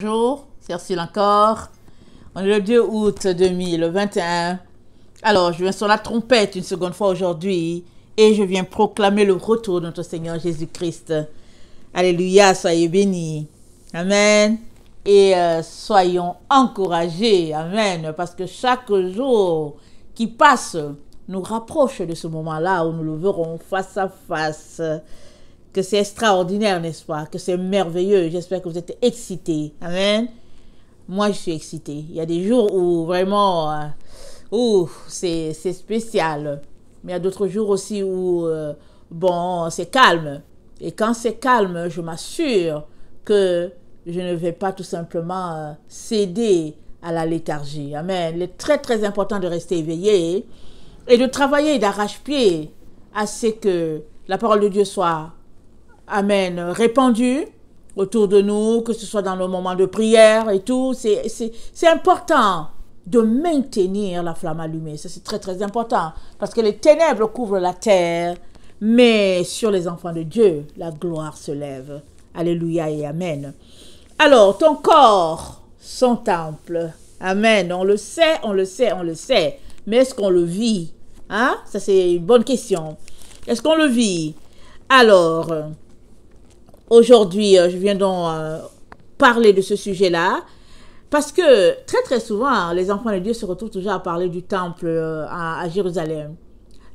Bonjour, Cyril encore. On est le 2 août 2021. Alors, je viens sur la trompette une seconde fois aujourd'hui et je viens proclamer le retour de notre Seigneur Jésus-Christ. Alléluia, soyez bénis. Amen. Et euh, soyons encouragés. Amen. Parce que chaque jour qui passe nous rapproche de ce moment-là où nous le verrons face à face que c'est extraordinaire, n'est-ce pas? Que c'est merveilleux. J'espère que vous êtes excités. Amen. Moi, je suis excitée. Il y a des jours où vraiment, euh, c'est spécial. Mais il y a d'autres jours aussi où, euh, bon, c'est calme. Et quand c'est calme, je m'assure que je ne vais pas tout simplement euh, céder à la léthargie. Amen. Il est très, très important de rester éveillé et de travailler d'arrache-pied à ce que la parole de Dieu soit Amen, répandu autour de nous, que ce soit dans nos moments de prière et tout. C'est important de maintenir la flamme allumée. Ça, c'est très, très important. Parce que les ténèbres couvrent la terre, mais sur les enfants de Dieu, la gloire se lève. Alléluia et Amen. Alors, ton corps, son temple. Amen. On le sait, on le sait, on le sait. Mais est-ce qu'on le vit Hein Ça, c'est une bonne question. Est-ce qu'on le vit Alors, Aujourd'hui, euh, je viens donc euh, parler de ce sujet-là. Parce que très très souvent, hein, les enfants de Dieu se retrouvent toujours à parler du temple euh, à, à Jérusalem.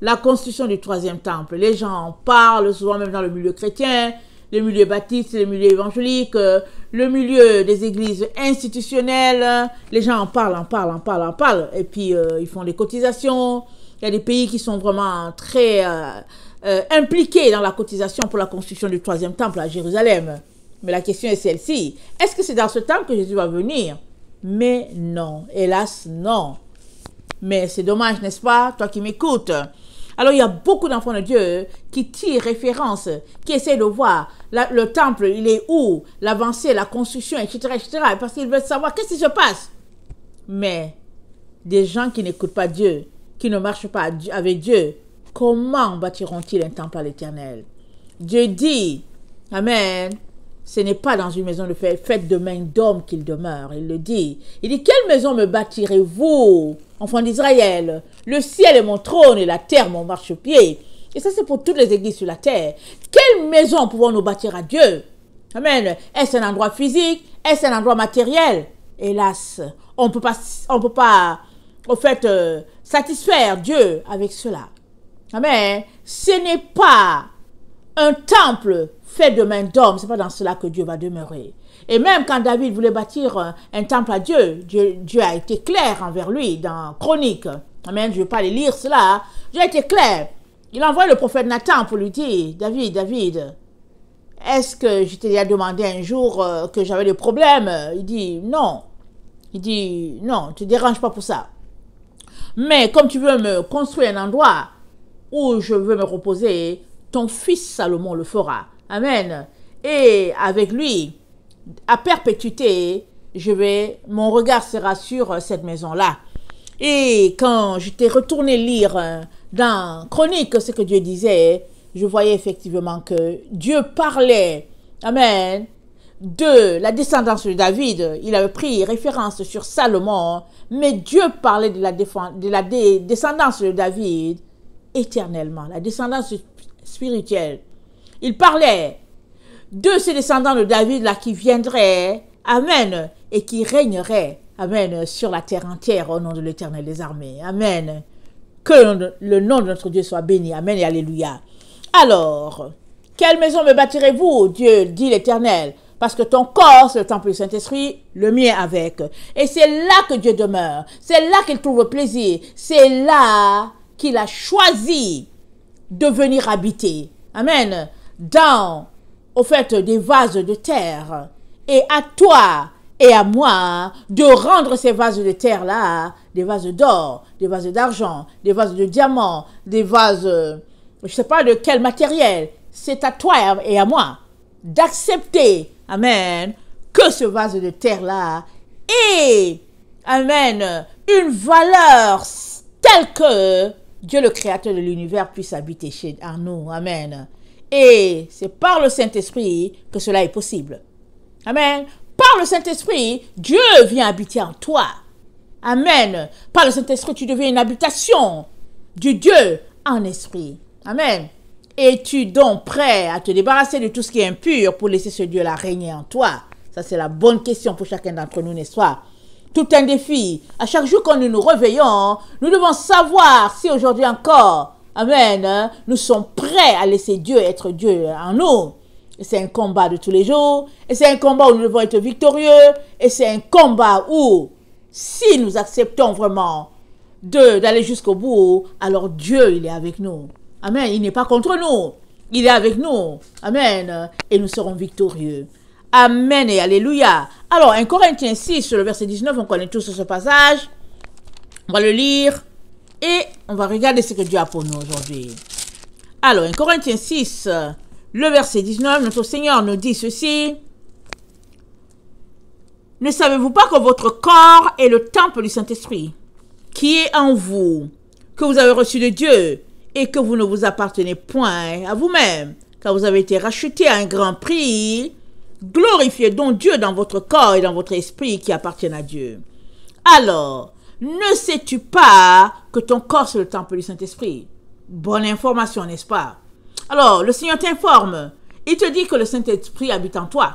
La construction du troisième temple. Les gens en parlent souvent même dans le milieu chrétien, le milieu baptiste, le milieu évangélique, le milieu des églises institutionnelles. Les gens en parlent, en parlent, en parlent, en parlent. Et puis ils font des cotisations. Il y a des pays qui sont vraiment très... Euh, impliqué impliqués dans la cotisation pour la construction du troisième temple à Jérusalem. Mais la question est celle-ci. Est-ce que c'est dans ce temple que Jésus va venir Mais non, hélas non. Mais c'est dommage, n'est-ce pas, toi qui m'écoutes alors il y a beaucoup d'enfants de Dieu qui tirent référence, qui essaient de voir le temple, il est où, l'avancée, la construction, etc. etc. parce qu'ils veulent savoir qu'est-ce qui se passe. Mais des gens qui n'écoutent pas Dieu, qui ne marchent pas avec Dieu, Comment bâtiront-ils un temple à l'Éternel Dieu dit, Amen, ce n'est pas dans une maison de fait faite de main d'homme qu'il demeure. Il le dit. Il dit, quelle maison me bâtirez-vous, enfants d'Israël Le ciel est mon trône et la terre mon marchepied. Et ça, c'est pour toutes les églises sur la terre. Quelle maison pouvons-nous bâtir à Dieu Amen. Est-ce un endroit physique Est-ce un endroit matériel Hélas, on ne peut pas, on peut pas, au fait, euh, satisfaire Dieu avec cela. Amen. Ce n'est pas un temple fait de main d'homme. C'est pas dans cela que Dieu va demeurer. Et même quand David voulait bâtir un, temple à Dieu, Dieu, a été clair envers lui dans Chronique. Amen. Je ne vais pas aller lire cela. Dieu a été clair. Il envoie le prophète Nathan pour lui dire, David, David, est-ce que je t'ai déjà demandé un jour euh, que j'avais des problèmes Il dit, non. Il dit, non, ne te dérange pas pour ça. Mais comme tu veux me construire un endroit où je veux me reposer, ton fils Salomon le fera. Amen. Et avec lui, à perpétuité, je vais, mon regard sera sur euh, cette maison-là. Et quand j'étais retourné lire euh, dans Chronique ce que Dieu disait, je voyais effectivement que Dieu parlait, Amen, de la descendance de David. Il avait pris référence sur Salomon, mais Dieu parlait de la descendance de David éternellement, la descendance spirituelle. Il parlait de ces descendants de David-là qui viendraient, Amen, et qui régneraient, Amen, sur la terre entière au nom de l'Éternel des armées. Amen. Que le nom de notre Dieu soit béni. Amen et Alléluia. Alors, quelle maison me bâtirez-vous, Dieu, dit l'Éternel parce que ton corps, c'est le temple du Saint-Esprit, le mien avec. Et c'est là que Dieu demeure. C'est là qu'il trouve plaisir. C'est là qu'il a choisi de venir habiter. Amen. Dans, au fait, des vases de terre. Et à toi et à moi de rendre ces vases de terre-là, des vases d'or, des vases d'argent, des vases de diamant... des vases, euh, je ne sais pas de quel matériel. C'est à toi et à moi d'accepter, amen, que ce vase de terre-là ait... amen, une valeur telle que Dieu le Créateur de l'univers puisse habiter chez nous. Amen. Et c'est par le Saint-Esprit que cela est possible. Amen. Par le Saint-Esprit, Dieu vient habiter en toi. Amen. Par le Saint-Esprit, tu deviens une habitation du Dieu en esprit. Amen. Es-tu donc prêt à te débarrasser de tout ce qui est impur pour laisser ce Dieu-là régner en toi Ça, c'est la bonne question pour chacun d'entre nous, n'est-ce pas tout un défi. À chaque jour quand nous nous réveillons, nous devons savoir si aujourd'hui encore, Amen, hein, nous sommes prêts à laisser Dieu être Dieu en nous. C'est un combat de tous les jours, et c'est un combat où nous devons être victorieux, et c'est un combat où, si nous acceptons vraiment d'aller jusqu'au bout, alors Dieu, il est avec nous. Amen, il n'est pas contre nous, il est avec nous. Amen, et nous serons victorieux. Amen et Alléluia. Alors, 1 Corinthiens 6, le verset 19, on connaît tous ce passage. On va le lire et on va regarder ce que Dieu a pour nous aujourd'hui. Alors, 1 Corinthiens 6, le verset 19, notre Seigneur nous dit ceci. Ne savez-vous pas que votre corps est le temple du Saint-Esprit qui est en vous, que vous avez reçu de Dieu et que vous ne vous appartenez point à vous-même, car vous avez été racheté à un grand prix Glorifiez donc Dieu dans votre corps et dans votre esprit qui appartiennent à Dieu. Alors, ne sais-tu pas que ton corps c'est le temple du Saint-Esprit Bonne information, n'est-ce pas Alors, le Seigneur t'informe. Il te dit que le Saint-Esprit habite en toi.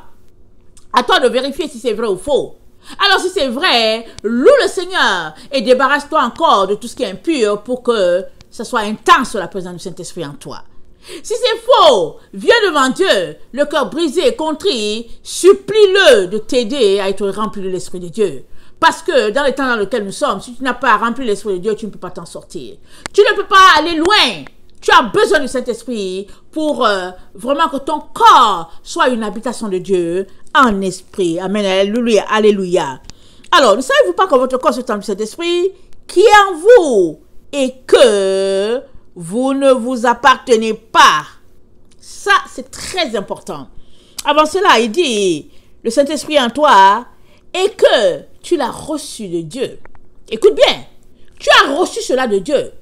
À toi de vérifier si c'est vrai ou faux. Alors si c'est vrai, loue le Seigneur et débarrasse-toi encore de tout ce qui est impur pour que ce soit intense la présence du Saint-Esprit en toi. Si c'est faux, viens devant Dieu, le cœur brisé et contrit, supplie-le de t'aider à être rempli de l'Esprit de Dieu. Parce que dans le temps dans lequel nous sommes, si tu n'as pas rempli l'Esprit de Dieu, tu ne peux pas t'en sortir. Tu ne peux pas aller loin. Tu as besoin du Saint-Esprit pour euh, vraiment que ton corps soit une habitation de Dieu en esprit. Amen. Alléluia. Alléluia. Alors, ne savez-vous pas que votre corps se tente du Saint-Esprit qui est en vous et que vous ne vous appartenez pas. Ça, c'est très important. Avant cela, il dit, le Saint-Esprit en toi, et que tu l'as reçu de Dieu. Écoute bien, tu as reçu cela de Dieu.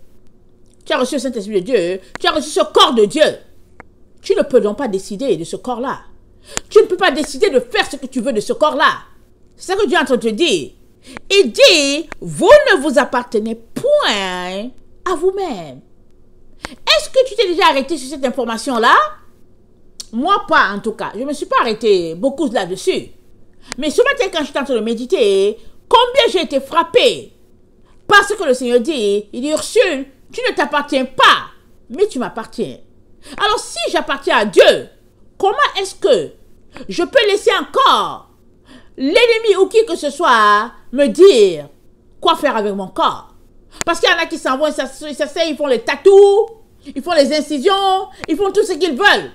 Tu as reçu le Saint-Esprit de Dieu, tu as reçu ce corps de Dieu. Tu ne peux donc pas décider de ce corps-là. Tu ne peux pas décider de faire ce que tu veux de ce corps-là. C'est ce que Dieu est en train de te dire. Il dit, vous ne vous appartenez point à vous-même. Est-ce que tu t'es déjà arrêté sur cette information-là Moi, pas en tout cas. Je ne me suis pas arrêté beaucoup là-dessus. Mais ce matin, quand je suis en train de méditer, combien j'ai été frappé. Parce que le Seigneur dit, il dit, Ursule, tu ne t'appartiens pas, mais tu m'appartiens. Alors si j'appartiens à Dieu, comment est-ce que je peux laisser encore l'ennemi ou qui que ce soit me dire quoi faire avec mon corps parce qu'il y en a qui s'en vont, ils s'essayent, ils font les tatous, ils font les incisions, ils font tout ce qu'ils veulent.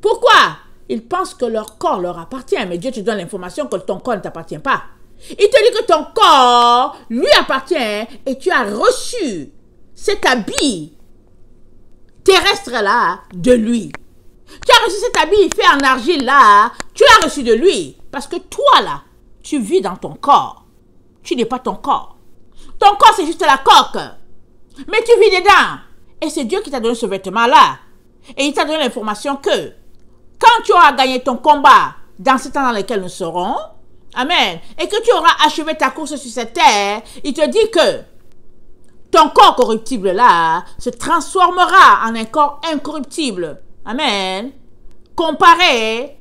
Pourquoi Ils pensent que leur corps leur appartient, mais Dieu te donne l'information que ton corps ne t'appartient pas. Il te dit que ton corps lui appartient et tu as reçu cet habit terrestre-là de lui. Tu as reçu cet habit fait en argile-là, tu l'as reçu de lui. Parce que toi, là, tu vis dans ton corps. Tu n'es pas ton corps. Ton corps, c'est juste la coque. Mais tu vis dedans. Et c'est Dieu qui t'a donné ce vêtement-là. Et il t'a donné l'information que quand tu auras gagné ton combat dans ce temps dans lequel nous serons, Amen, et que tu auras achevé ta course sur cette terre, il te dit que ton corps corruptible-là se transformera en un corps incorruptible. Amen. Comparé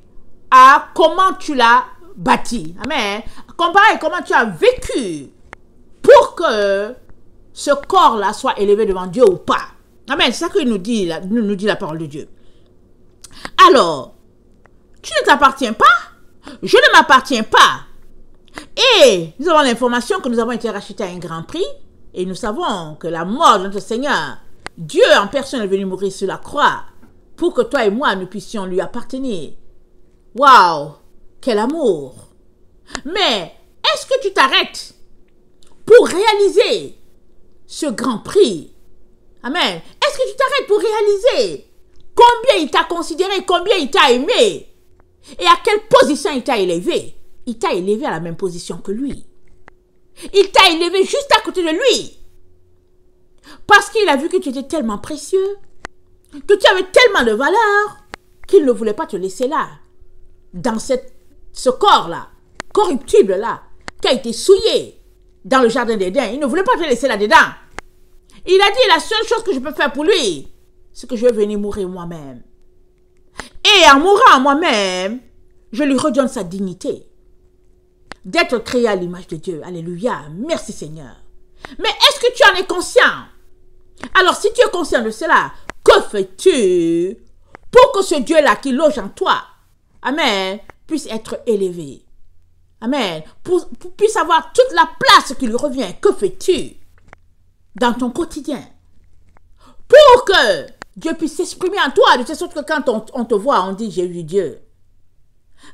à comment tu l'as bâti. Amen. Comparé à comment tu as vécu pour que euh, ce corps-là soit élevé devant Dieu ou pas. Amen, c'est ça que nous dit, la, nous dit la parole de Dieu. Alors, tu ne t'appartiens pas, je ne m'appartiens pas. Et nous avons l'information que nous avons été rachetés à un grand prix, et nous savons que la mort de notre Seigneur, Dieu en personne est venu mourir sur la croix, pour que toi et moi, nous puissions lui appartenir. Waouh, quel amour. Mais est-ce que tu t'arrêtes pour réaliser ce grand prix. Amen. Est-ce que tu t'arrêtes pour réaliser combien il t'a considéré, combien il t'a aimé et à quelle position il t'a élevé Il t'a élevé à la même position que lui. Il t'a élevé juste à côté de lui. Parce qu'il a vu que tu étais tellement précieux, que tu avais tellement de valeur, qu'il ne voulait pas te laisser là, dans ce corps-là, corruptible-là, qui a été souillé, dans le jardin d'Éden. Il ne voulait pas te laisser là-dedans. Il a dit la seule chose que je peux faire pour lui, c'est que je vais venir mourir moi-même. Et en mourant moi-même, je lui redonne sa dignité. D'être créé à l'image de Dieu. Alléluia. Merci Seigneur. Mais est-ce que tu en es conscient Alors si tu es conscient de cela, que fais-tu pour que ce Dieu-là qui loge en toi, Amen, puisse être élevé Amen. Pour, qu'il puisse avoir toute la place qui lui revient. Que fais-tu dans ton quotidien? Pour que Dieu puisse s'exprimer en toi, de telle sorte que quand on, te voit, on dit j'ai vu Dieu.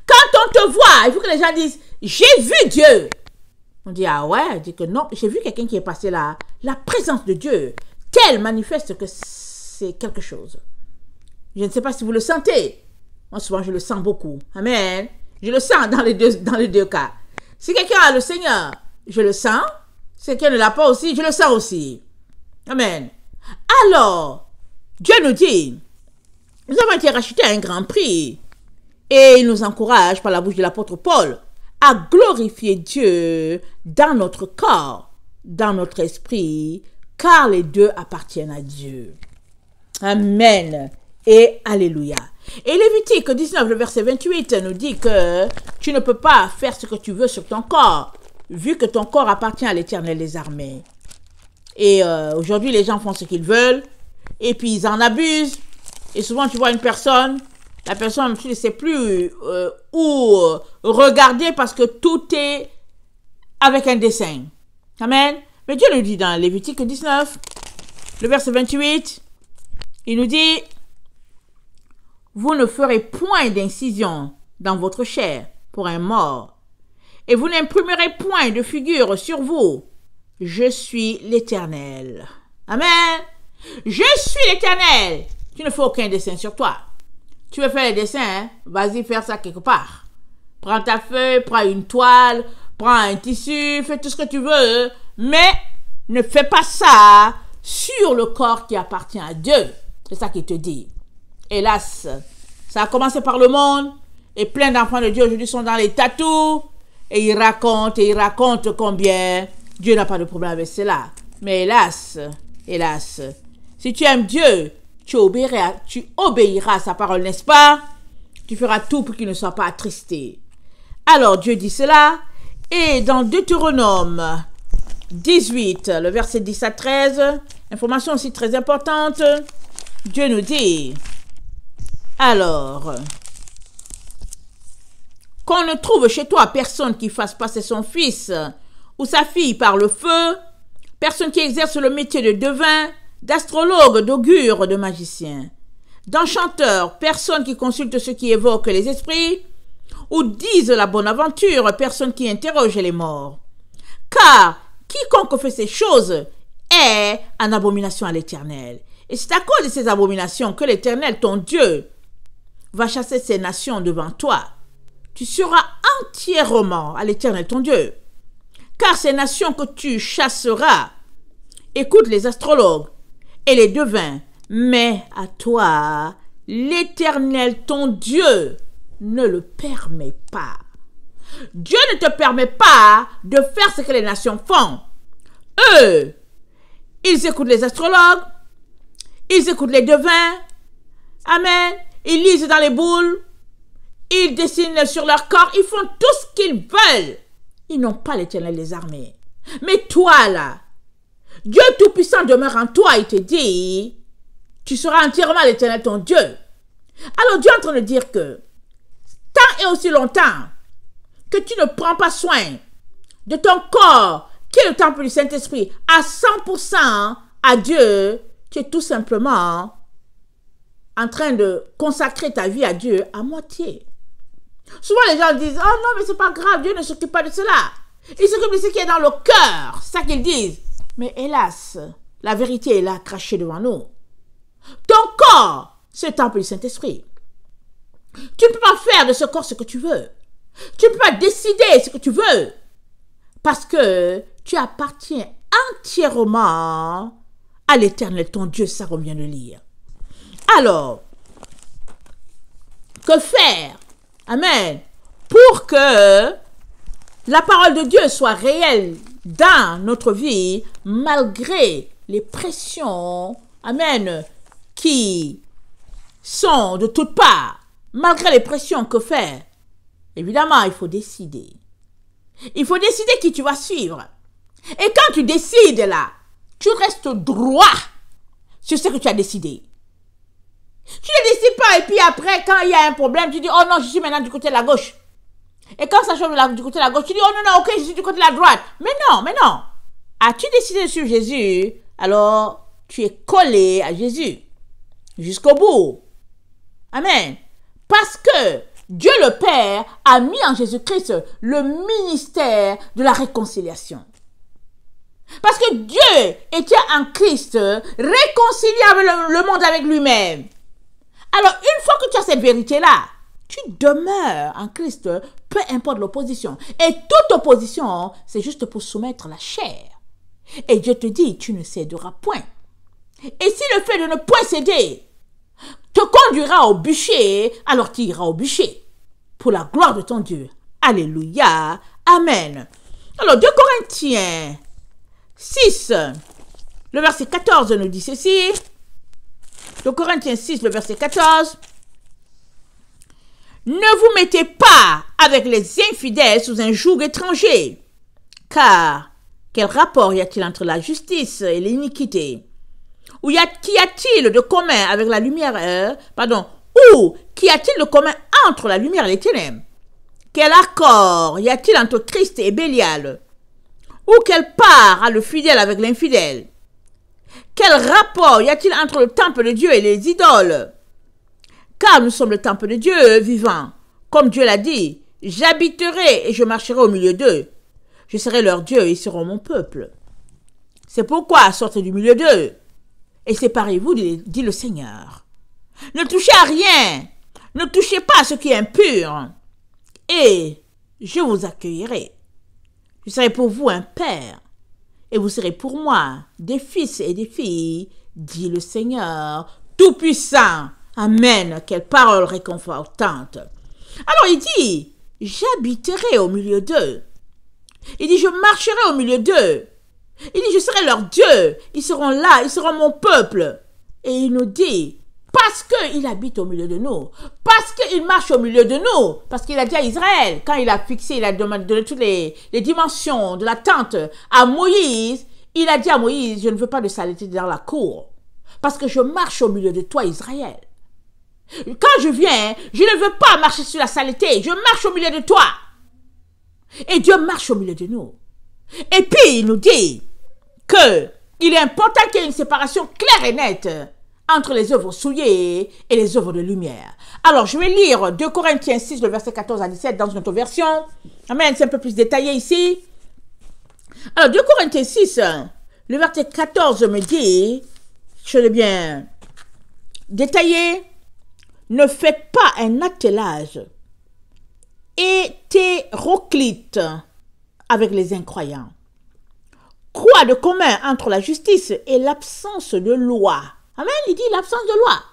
Quand on te voit, il faut que les gens disent j'ai vu Dieu. On dit ah ouais, dit que non, j'ai vu quelqu'un qui est passé là. La présence de Dieu, telle manifeste que c'est quelque chose. Je ne sais pas si vous le sentez. Moi souvent je le sens beaucoup. Amen. Je le sens dans les deux, dans les deux cas. Si quelqu'un a le Seigneur, je le sens. Si quelqu'un ne l'a pas aussi, je le sens aussi. Amen. Alors, Dieu nous dit, nous avons été rachetés à un grand prix. Et il nous encourage par la bouche de l'apôtre Paul à glorifier Dieu dans notre corps, dans notre esprit, car les deux appartiennent à Dieu. Amen et Alléluia. Et Lévitique 19, le verset 28 nous dit que tu ne peux pas faire ce que tu veux sur ton corps, vu que ton corps appartient à l'Éternel des armées. Et euh, aujourd'hui, les gens font ce qu'ils veulent, et puis ils en abusent. Et souvent, tu vois une personne, la personne, tu ne sais plus euh, où regarder parce que tout est avec un dessin. Amen. Mais Dieu nous dit dans Lévitique 19, le verset 28, il nous dit, vous ne ferez point d'incision dans votre chair pour un mort, et vous n'imprimerez point de figure sur vous. Je suis l'Éternel. Amen. Je suis l'Éternel. Tu ne fais aucun dessin sur toi. Tu veux faire des dessins, hein? vas-y faire ça quelque part. Prends ta feuille, prends une toile, prends un tissu, fais tout ce que tu veux, mais ne fais pas ça sur le corps qui appartient à Dieu. C'est ça qu'il te dit. Hélas, ça a commencé par le monde et plein d'enfants de Dieu aujourd'hui sont dans les tatous et ils racontent et ils racontent combien Dieu n'a pas de problème avec cela. Mais hélas, hélas, si tu aimes Dieu, tu obéiras, tu obéiras à sa parole, n'est-ce pas Tu feras tout pour qu'il ne soit pas attristé. Alors Dieu dit cela et dans Deutéronome 18, le verset 10 à 13, information aussi très importante, Dieu nous dit, alors, qu'on ne trouve chez toi personne qui fasse passer son fils ou sa fille par le feu, personne qui exerce le métier de devin, d'astrologue, d'augure, de magicien, d'enchanteur, personne qui consulte ce qui évoque les esprits, ou disent la bonne aventure, personne qui interroge les morts. Car quiconque fait ces choses est en abomination à l'Éternel. Et c'est à cause de ces abominations que l'Éternel, ton Dieu, va chasser ces nations devant toi. Tu seras entièrement à l'Éternel ton Dieu. Car ces nations que tu chasseras, écoute les astrologues et les devins, mais à toi, l'Éternel ton Dieu ne le permet pas. Dieu ne te permet pas de faire ce que les nations font. Eux, ils écoutent les astrologues, ils écoutent les devins. Amen. Ils lisent dans les boules. Ils dessinent sur leur corps. Ils font tout ce qu'ils veulent. Ils n'ont pas l'éternel des armées. Mais toi, là, Dieu Tout-Puissant demeure en toi. et te dit, tu seras entièrement l'éternel ton Dieu. Alors Dieu est en train de dire que tant et aussi longtemps que tu ne prends pas soin de ton corps, qui est le temple du Saint-Esprit, à 100% à Dieu, tu es tout simplement en train de consacrer ta vie à Dieu à moitié. Souvent les gens disent, oh non, mais c'est pas grave, Dieu ne s'occupe pas de cela. Il s'occupe de ce qui est dans le cœur, c'est ça qu'ils disent. Mais hélas, la vérité est là, crachée devant nous. Ton corps, c'est le temple du Saint-Esprit. Tu ne peux pas faire de ce corps ce que tu veux. Tu ne peux pas décider ce que tu veux. Parce que tu appartiens entièrement à l'éternel, ton Dieu, ça revient de lire. Alors, que faire Amen. Pour que la parole de Dieu soit réelle dans notre vie, malgré les pressions, Amen, qui sont de toutes parts, malgré les pressions, que faire Évidemment, il faut décider. Il faut décider qui tu vas suivre. Et quand tu décides là, tu restes droit sur ce que tu as décidé. Tu ne décides pas et puis après, quand il y a un problème, tu dis, oh non, je suis maintenant du côté de la gauche. Et quand ça change du côté de la gauche, tu dis, oh non, non, ok, je suis du côté de la droite. Mais non, mais non. As-tu décidé sur Jésus Alors, tu es collé à Jésus. Jusqu'au bout. Amen. Parce que Dieu le Père a mis en Jésus-Christ le ministère de la réconciliation. Parce que Dieu était en Christ, réconcilié avec le monde avec lui-même. Alors, une fois que tu as cette vérité-là, tu demeures en Christ, peu importe l'opposition. Et toute opposition, c'est juste pour soumettre la chair. Et Dieu te dit, tu ne céderas point. Et si le fait de ne point céder te conduira au bûcher, alors tu iras au bûcher. Pour la gloire de ton Dieu. Alléluia. Amen. Alors, 2 Corinthiens 6, le verset 14 nous dit ceci. Corinthiens 6, le verset 14. Ne vous mettez pas avec les infidèles sous un joug étranger, car quel rapport y a-t-il entre la justice et l'iniquité Ou y a, t il de commun avec la lumière, euh, pardon, ou qu'y a-t-il de commun entre la lumière et les ténèbres Quel accord y a-t-il entre Christ et Bélial Ou quelle part a le fidèle avec l'infidèle quel rapport y a-t-il entre le temple de Dieu et les idoles Car nous sommes le temple de Dieu vivant. Comme Dieu l'a dit, j'habiterai et je marcherai au milieu d'eux. Je serai leur Dieu et ils seront mon peuple. C'est pourquoi sortez du milieu d'eux et séparez-vous, dit le Seigneur. Ne touchez à rien, ne touchez pas à ce qui est impur, et je vous accueillerai. Je serai pour vous un père, et vous serez pour moi des fils et des filles, dit le Seigneur Tout-Puissant. Amen. Quelle parole réconfortante. Alors il dit, j'habiterai au milieu d'eux. Il dit, je marcherai au milieu d'eux. Il dit, je serai leur Dieu. Ils seront là, ils seront mon peuple. Et il nous dit, parce qu'il habite au milieu de nous. Parce qu'il marche au milieu de nous. Parce qu'il a dit à Israël, quand il a fixé, il a donné toutes les, les dimensions de la tente à Moïse, il a dit à Moïse, je ne veux pas de saleté dans la cour. Parce que je marche au milieu de toi, Israël. Quand je viens, je ne veux pas marcher sur la saleté. Je marche au milieu de toi. Et Dieu marche au milieu de nous. Et puis, il nous dit que il est important qu'il y ait une séparation claire et nette entre les œuvres souillées et les œuvres de lumière. Alors, je vais lire 2 Corinthiens 6, le verset 14 à 17 dans une autre version. Amen, c'est un peu plus détaillé ici. Alors, 2 Corinthiens 6, le verset 14 me dit, je l'ai bien détaillé, ne faites pas un attelage hétéroclite avec les incroyants. Quoi de commun entre la justice et l'absence de loi Amen, il dit l'absence de loi.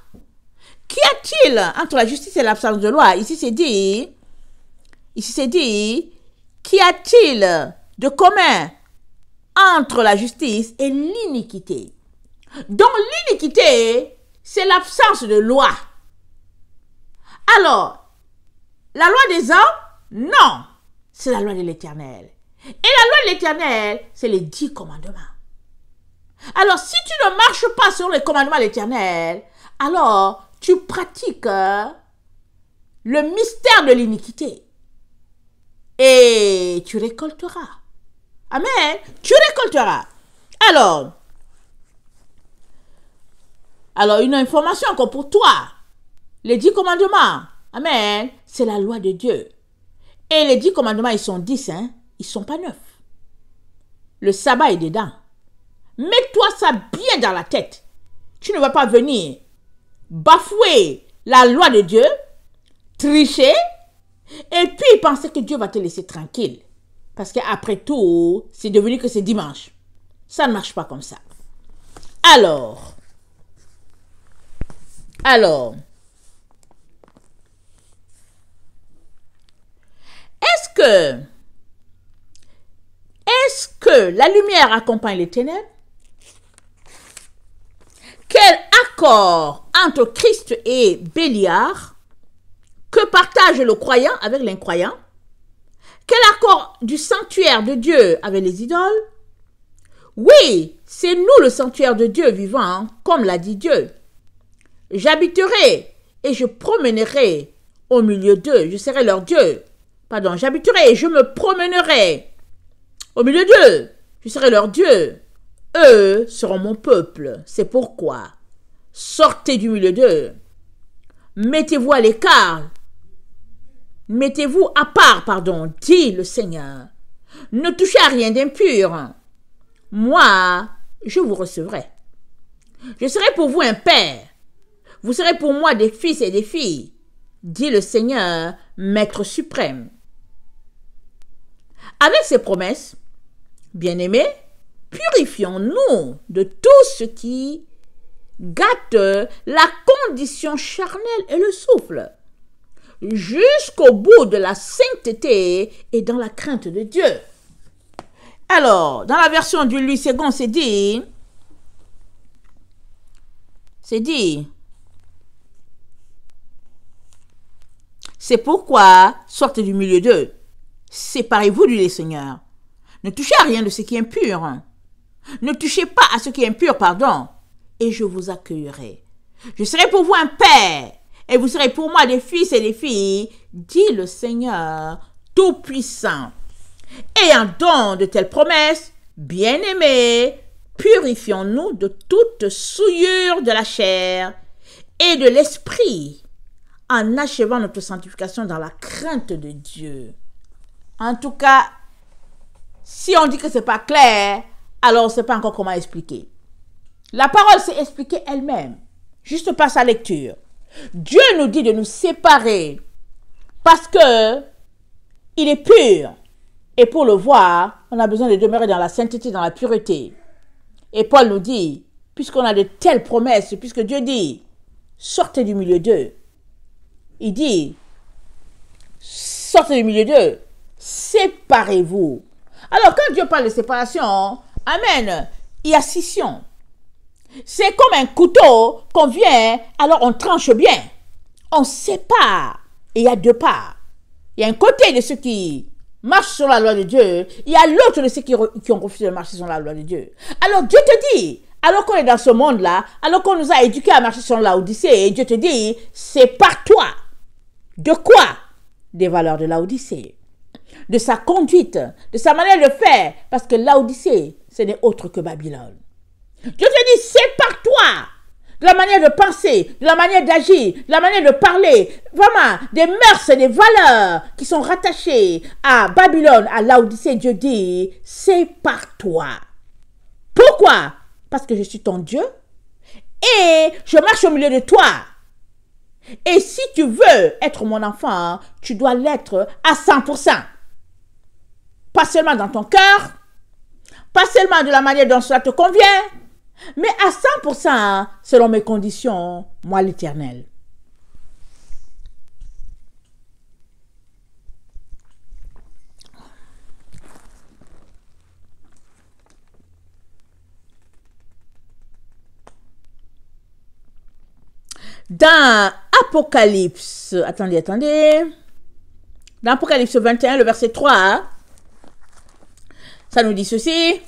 Qu'y a-t-il entre la justice et l'absence de loi Ici c'est dit, ici c'est dit, qu'y a-t-il de commun entre la justice et l'iniquité Donc l'iniquité, c'est l'absence de loi. Alors, la loi des hommes Non, c'est la loi de l'éternel. Et la loi de l'éternel, c'est les dix commandements. Alors, si tu ne marches pas sur les commandements de l'Éternel, alors tu pratiques euh, le mystère de l'iniquité. Et tu récolteras. Amen. Tu récolteras. Alors, alors une information encore pour toi. Les dix commandements. Amen. C'est la loi de Dieu. Et les dix commandements, ils sont dix, hein. Ils sont pas neuf. Le sabbat est dedans. Mets-toi ça bien dans la tête. Tu ne vas pas venir bafouer la loi de Dieu, tricher, et puis penser que Dieu va te laisser tranquille. Parce qu'après tout, c'est devenu que c'est dimanche. Ça ne marche pas comme ça. Alors, alors, est-ce que, est-ce que la lumière accompagne les ténèbres quel accord entre Christ et Béliard que partage le croyant avec l'incroyant Quel accord du sanctuaire de Dieu avec les idoles Oui, c'est nous le sanctuaire de Dieu vivant, hein, comme l'a dit Dieu. J'habiterai et je promènerai au milieu d'eux, je serai leur Dieu. Pardon, j'habiterai et je me promènerai au milieu d'eux, je serai leur Dieu. Eux seront mon peuple. C'est pourquoi sortez du milieu d'eux. Mettez-vous à l'écart. Mettez-vous à part, pardon, dit le Seigneur. Ne touchez à rien d'impur. Moi, je vous recevrai. Je serai pour vous un père. Vous serez pour moi des fils et des filles, dit le Seigneur, Maître suprême. Avec ces promesses, bien-aimés, purifions-nous de tout ce qui gâte la condition charnelle et le souffle, jusqu'au bout de la sainteté et dans la crainte de Dieu. Alors, dans la version du Louis II, c'est dit, c'est dit, c'est pourquoi sortez du milieu d'eux, séparez-vous du Seigneur, ne touchez à rien de ce qui est impur ne touchez pas à ce qui est impur, pardon, et je vous accueillerai. Je serai pour vous un père, et vous serez pour moi des fils et des filles, dit le Seigneur Tout-Puissant. Ayant don de telles promesses, bien-aimés, purifions-nous de toute souillure de la chair et de l'esprit en achevant notre sanctification dans la crainte de Dieu. En tout cas, si on dit que c'est pas clair, alors on ne sait pas encore comment expliquer. La parole s'est expliquée elle-même, juste par sa lecture. Dieu nous dit de nous séparer parce que il est pur. Et pour le voir, on a besoin de demeurer dans la sainteté, dans la pureté. Et Paul nous dit, puisqu'on a de telles promesses, puisque Dieu dit, sortez du milieu d'eux. Il dit, sortez du milieu d'eux, séparez-vous. Alors quand Dieu parle de séparation, Amen. Il y a scission. C'est comme un couteau qu'on vient, alors on tranche bien. On sépare. Et il y a deux parts. Il y a un côté de ceux qui marchent sur la loi de Dieu. Il y a l'autre de ceux qui, ont refusé de marcher sur la loi de Dieu. Alors Dieu te dit, alors qu'on est dans ce monde-là, alors qu'on nous a éduqués à marcher sur l'Odyssée, Dieu te dit, c'est toi. De quoi Des valeurs de Odyssée. De sa conduite, de sa manière de faire. Parce que Odyssée, ce n'est autre que Babylone. Dieu te dit, par toi de la manière de penser, de la manière d'agir, de la manière de parler, vraiment, des mœurs et des valeurs qui sont rattachées à Babylone, à l'Odyssée. Dieu dit, par toi Pourquoi Parce que je suis ton Dieu et je marche au milieu de toi. Et si tu veux être mon enfant, tu dois l'être à 100%. Pas seulement dans ton cœur, pas seulement de la manière dont cela te convient, mais à 100% selon mes conditions, moi l'Éternel. dans Apocalypse, attendez, attendez, dans Apocalypse 21, le verset 3, ça nous dit ceci.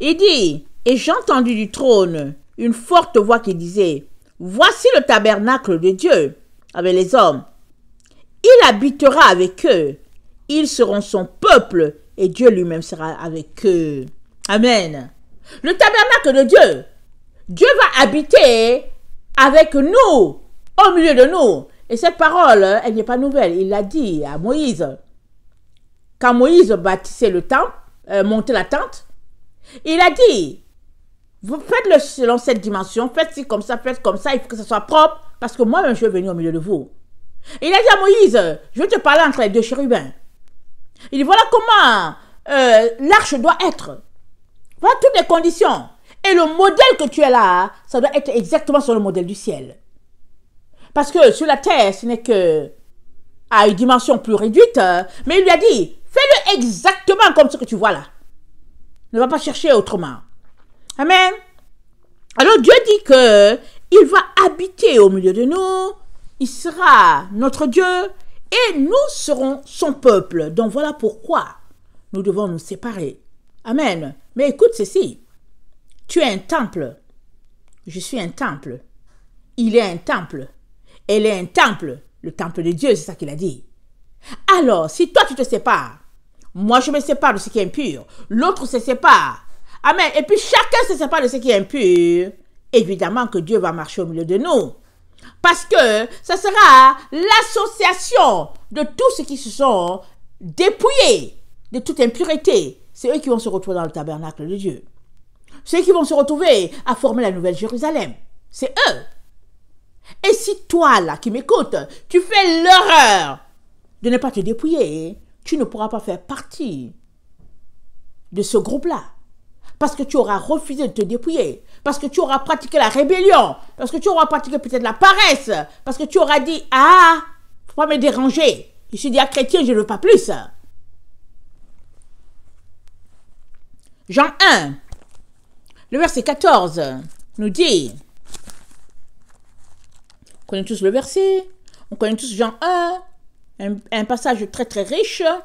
Il dit, et j'entendis du trône une forte voix qui disait, Voici le tabernacle de Dieu avec les hommes. Il habitera avec eux. Ils seront son peuple et Dieu lui-même sera avec eux. Amen. Le tabernacle de Dieu. Dieu va habiter avec nous, au milieu de nous. Et cette parole, hein, elle n'est pas nouvelle. Il l'a dit à Moïse. Quand Moïse bâtissait le temple, euh, montait la tente, il a dit, vous faites-le selon cette dimension, faites ci comme ça, faites comme ça, il faut que ce soit propre, parce que moi-même, je suis venir au milieu de vous. Il a dit à Moïse, je vais te parler entre les deux chérubins. Il dit, voilà comment euh, l'arche doit être. Voilà toutes les conditions. Et le modèle que tu as là, ça doit être exactement sur le modèle du ciel. Parce que sur la terre, ce n'est que à une dimension plus réduite. Euh, mais il lui a dit, fais-le exactement comme ce que tu vois là. Ne va pas chercher autrement. Amen. Alors Dieu dit que il va habiter au milieu de nous. Il sera notre Dieu et nous serons son peuple. Donc voilà pourquoi nous devons nous séparer. Amen. Mais écoute ceci. Tu es un temple. Je suis un temple. Il est un temple. Elle est un temple, le temple de Dieu, c'est ça qu'il a dit. Alors, si toi tu te sépares, moi je me sépare de ce qui est impur, l'autre se sépare. Amen. Et puis chacun se sépare de ce qui est impur. Évidemment que Dieu va marcher au milieu de nous. Parce que ça sera l'association de tous ceux qui se sont dépouillés de toute impureté. C'est eux qui vont se retrouver dans le tabernacle de Dieu. Ceux qui vont se retrouver à former la nouvelle Jérusalem. C'est eux. Et si toi, là, qui m'écoutes, tu fais l'horreur de ne pas te dépouiller, tu ne pourras pas faire partie de ce groupe-là. Parce que tu auras refusé de te dépouiller. Parce que tu auras pratiqué la rébellion. Parce que tu auras pratiqué peut-être la paresse. Parce que tu auras dit Ah, faut pas me déranger. Je suis à chrétien, je ne veux pas plus. Jean 1, le verset 14 nous dit connaît tous le verset. On connaît tous Jean 1, un, un passage très très riche, hein.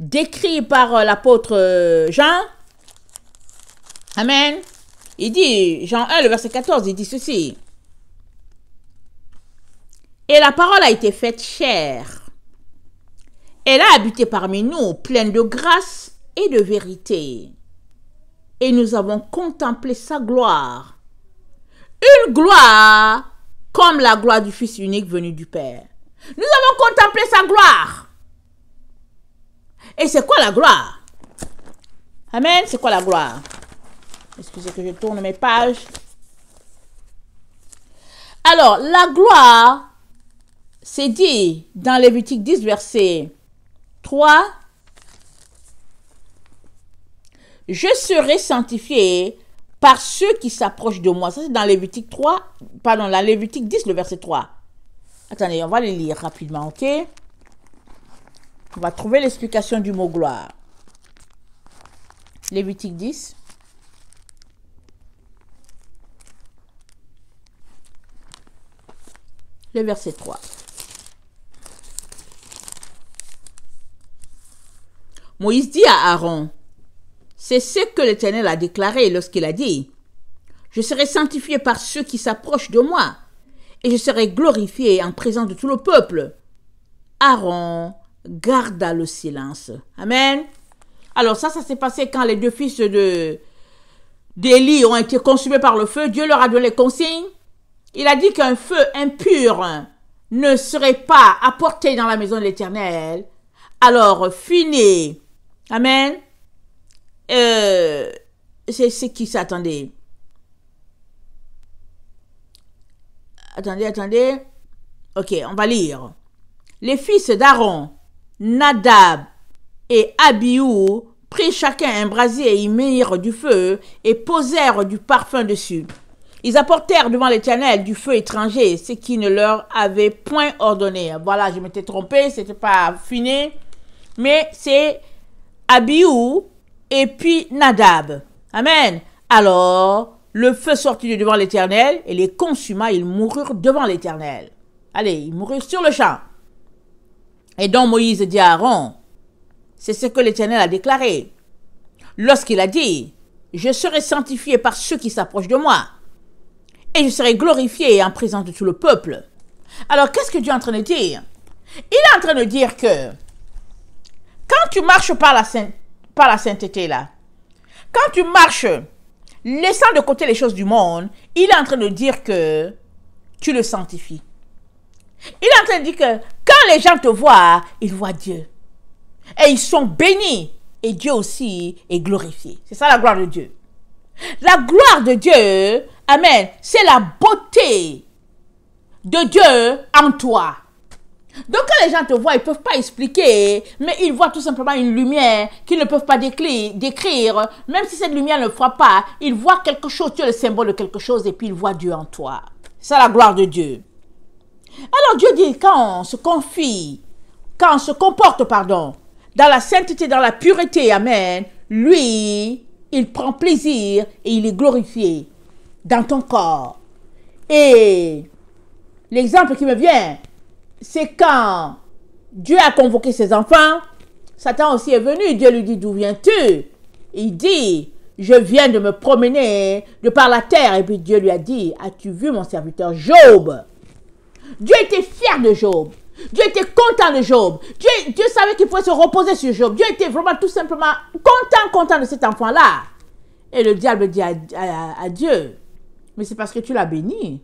décrit par euh, l'apôtre euh, Jean. Amen. Il dit, Jean 1, le verset 14, il dit ceci. Et la parole a été faite chère. Elle a habité parmi nous, pleine de grâce et de vérité. Et nous avons contemplé sa gloire. Une gloire comme la gloire du Fils unique venu du Père. Nous avons contemplé sa gloire. Et c'est quoi la gloire Amen, c'est quoi la gloire Excusez que je tourne mes pages. Alors, la gloire, c'est dit dans Lévitique 10, verset 3. Je serai sanctifié ceux qui s'approchent de moi. Ça, c'est dans Lévitique 3, pardon, la Lévitique 10, le verset 3. Attendez, on va les lire rapidement, ok On va trouver l'explication du mot gloire. Lévitique 10. Le verset 3. Moïse dit à Aaron, c'est ce que l'Éternel a déclaré lorsqu'il a dit, Je serai sanctifié par ceux qui s'approchent de moi, et je serai glorifié en présence de tout le peuple. Aaron garda le silence. Amen. Alors ça, ça s'est passé quand les deux fils de d'Élie ont été consumés par le feu. Dieu leur a donné les consignes. Il a dit qu'un feu impur ne serait pas apporté dans la maison de l'Éternel. Alors, fini. Amen euh, c'est ce qui s'attendait. Attendez, attendez. Ok, on va lire. Les fils d'Aaron, Nadab et Abihu prirent chacun un brasier et y mirent du feu et posèrent du parfum dessus. Ils apportèrent devant l'Éternel du feu étranger, ce qui ne leur avait point ordonné. Voilà, je m'étais trompé, c'était pas fini. Mais c'est Abihu et puis Nadab. Amen. Alors, le feu sortit de devant l'Éternel et les consuma, ils moururent devant l'Éternel. Allez, ils moururent sur le champ. Et donc Moïse dit à Aaron, c'est ce que l'Éternel a déclaré. Lorsqu'il a dit, je serai sanctifié par ceux qui s'approchent de moi, et je serai glorifié en présence de tout le peuple. Alors qu'est-ce que Dieu est en train de dire Il est en train de dire que quand tu marches par la, par la sainteté là. Quand tu marches, laissant de côté les choses du monde, il est en train de dire que tu le sanctifies. Il est en train de dire que quand les gens te voient, ils voient Dieu. Et ils sont bénis. Et Dieu aussi est glorifié. C'est ça la gloire de Dieu. La gloire de Dieu, Amen, c'est la beauté de Dieu en toi. Donc quand les gens te voient, ils ne peuvent pas expliquer, mais ils voient tout simplement une lumière qu'ils ne peuvent pas décrire, Même si cette lumière ne frappe pas, ils voient quelque chose, tu es le symbole de quelque chose et puis ils voient Dieu en toi. C'est la gloire de Dieu. Alors Dieu dit, quand on se confie, quand on se comporte, pardon, dans la sainteté, dans la pureté, Amen, lui, il prend plaisir et il est glorifié dans ton corps. Et l'exemple qui me vient, c'est quand Dieu a convoqué ses enfants, Satan aussi est venu. Dieu lui dit, d'où viens-tu Il dit, je viens de me promener de par la terre. Et puis Dieu lui a dit, as-tu vu mon serviteur Job Dieu était fier de Job. Dieu était content de Job. Dieu, Dieu savait qu'il pouvait se reposer sur Job. Dieu était vraiment tout simplement content, content de cet enfant-là. Et le diable dit à, à Dieu, mais c'est parce que tu l'as béni.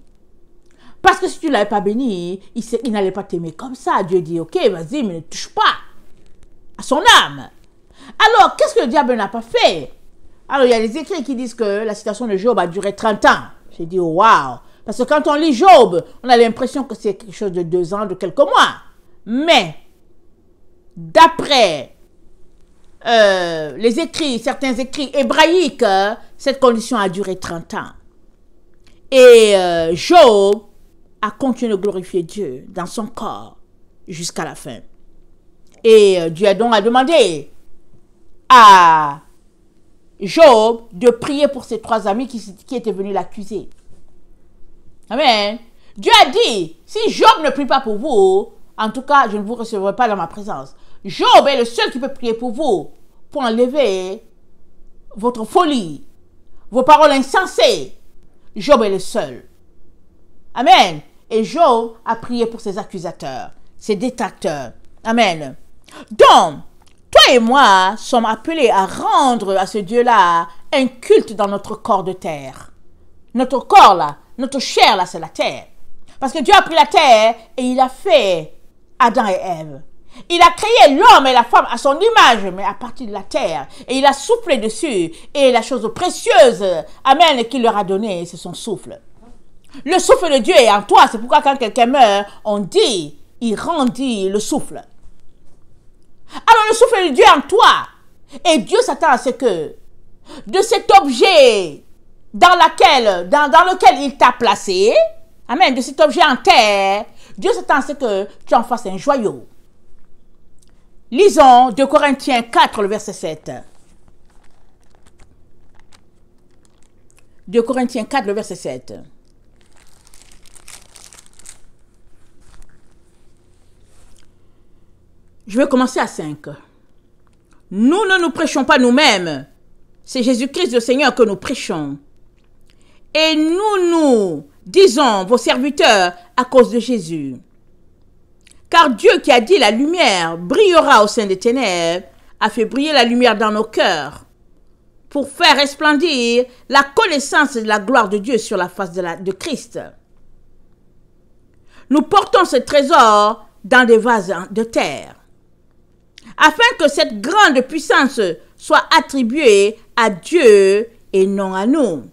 Parce que si tu ne l'avais pas béni, il, n'allait pas t'aimer comme ça. Dieu dit, ok, vas-y, mais ne touche pas à son âme. Alors, qu'est-ce que le diable n'a pas fait Alors, il y a des écrits qui disent que la situation de Job a duré 30 ans. J'ai dit, waouh Parce que quand on lit Job, on a l'impression que c'est quelque chose de deux ans, de quelques mois. Mais, d'après euh, les écrits, certains écrits hébraïques, cette condition a duré 30 ans. Et euh, Job à continuer de glorifier Dieu dans son corps jusqu'à la fin. Et euh, Dieu a donc demandé à Job de prier pour ses trois amis qui, qui étaient venus l'accuser. Amen. Dieu a dit, si Job ne prie pas pour vous, en tout cas, je ne vous recevrai pas dans ma présence. Job est le seul qui peut prier pour vous, pour enlever votre folie, vos paroles insensées. Job est le seul. Amen. Et Jo a prié pour ses accusateurs, ses détracteurs. Amen. Donc, toi et moi sommes appelés à rendre à ce Dieu-là un culte dans notre corps de terre. Notre corps là, notre chair là, c'est la terre. Parce que Dieu a pris la terre et il a fait Adam et Ève. Il a créé l'homme et la femme à son image, mais à partir de la terre. Et il a soufflé dessus. Et la chose précieuse, Amen, qu'il leur a donnée, c'est son souffle. Le souffle de Dieu est en toi. C'est pourquoi quand quelqu'un meurt, on dit, il rendit le souffle. Alors le souffle de Dieu est en toi. Et Dieu s'attend à ce que de cet objet dans, lequel il t'a placé, Amen, de cet objet en terre, Dieu s'attend à ce que tu en fasses un joyau. Lisons 2 Corinthiens 4, le verset 7. 2 Corinthiens 4, le verset 7. Je vais commencer à 5. Nous ne nous prêchons pas nous-mêmes. C'est Jésus-Christ le Seigneur que nous prêchons. Et nous, nous, disons, vos serviteurs, à cause de Jésus. Car Dieu qui a dit la lumière brillera au sein des ténèbres, a fait briller la lumière dans nos cœurs, pour faire resplendir la connaissance de la gloire de Dieu sur la face de, de Christ. Nous portons ce trésor dans des vases de terre afin que cette grande puissance soit attribuée à Dieu et non à nous.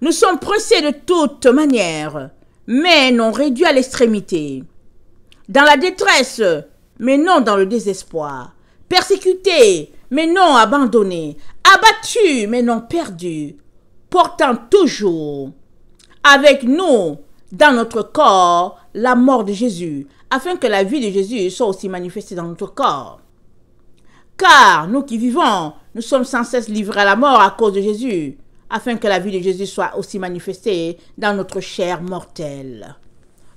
Nous sommes pressés de toutes manières, mais non réduits à l'extrémité. Dans la détresse, mais non dans le désespoir. Persécutés, mais non abandonnés. Abattus, mais non perdus. Portant toujours avec nous dans notre corps la mort de Jésus, afin que la vie de Jésus soit aussi manifestée dans notre corps. Car nous qui vivons, nous sommes sans cesse livrés à la mort à cause de Jésus, afin que la vie de Jésus soit aussi manifestée dans notre chair mortelle.